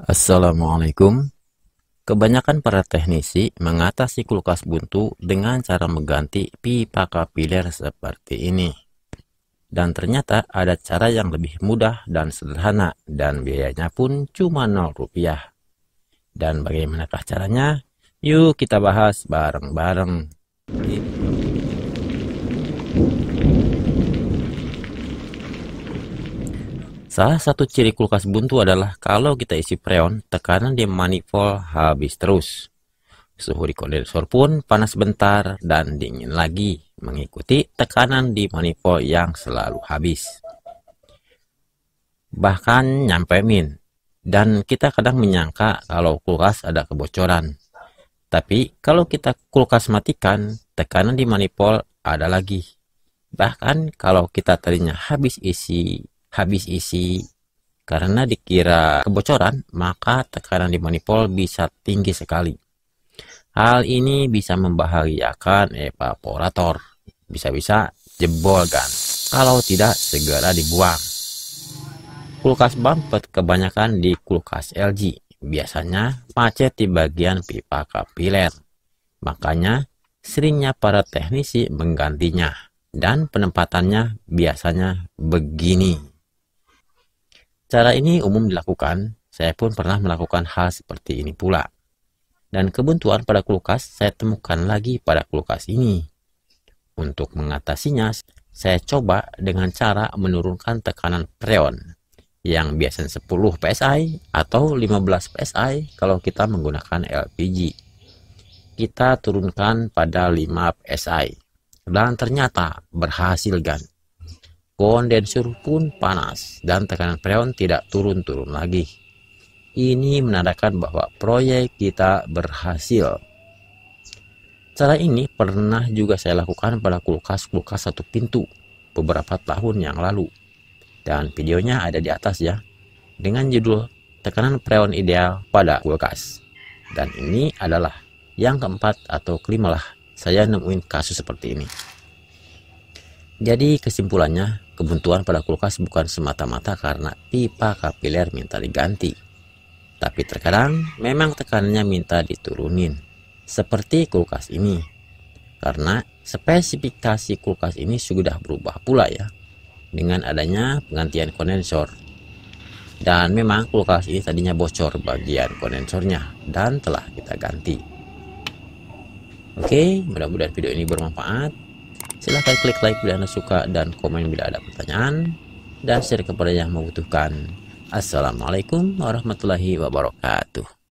Assalamualaikum. Kebanyakan para teknisi mengatasi kulkas buntu dengan cara mengganti pipa kapiler seperti ini. Dan ternyata ada cara yang lebih mudah dan sederhana dan biayanya pun cuma 0 rupiah. Dan bagaimanakah caranya? Yuk kita bahas bareng-bareng. Salah satu ciri kulkas buntu adalah kalau kita isi freon, tekanan di manifold habis terus. Suhu di kondensor pun panas bentar dan dingin lagi, mengikuti tekanan di manifold yang selalu habis. Bahkan nyampe min. Dan kita kadang menyangka kalau kulkas ada kebocoran. Tapi kalau kita kulkas matikan, tekanan di manifold ada lagi. Bahkan kalau kita tadinya habis isi habis isi karena dikira kebocoran, maka tekanan di manifold bisa tinggi sekali. Hal ini bisa membahayakan evaporator. Bisa-bisa jebol kan. Kalau tidak segera dibuang. Kulkas bumper kebanyakan di kulkas LG. Biasanya macet di bagian pipa kapiler. Makanya seringnya para teknisi menggantinya. Dan penempatannya biasanya begini. Cara ini umum dilakukan, saya pun pernah melakukan hal seperti ini pula. Dan kebuntuan pada kulkas saya temukan lagi pada kulkas ini. Untuk mengatasinya, saya coba dengan cara menurunkan tekanan preon yang biasanya 10 PSI atau 15 PSI kalau kita menggunakan LPG kita turunkan pada 5 PSI. Dan ternyata berhasil gan kondensur pun panas dan tekanan freon tidak turun-turun lagi. Ini menandakan bahwa proyek kita berhasil. Cara ini pernah juga saya lakukan pada kulkas-kulkas satu pintu beberapa tahun yang lalu. Dan videonya ada di atas ya, dengan judul Tekanan Freon Ideal pada Kulkas. Dan ini adalah yang keempat atau kelima lah saya nemuin kasus seperti ini. Jadi kesimpulannya, Kebuntuan pada kulkas bukan semata-mata karena pipa kapiler minta diganti. Tapi terkadang memang tekanannya minta diturunin. Seperti kulkas ini. Karena spesifikasi kulkas ini sudah berubah pula ya. Dengan adanya penggantian kondensor. Dan memang kulkas ini tadinya bocor bagian kondensornya dan telah kita ganti. Oke, mudah-mudahan video ini bermanfaat. Silahkan klik like bila Anda suka dan komen bila ada pertanyaan dan share kepada yang membutuhkan. Assalamualaikum warahmatullahi wabarakatuh.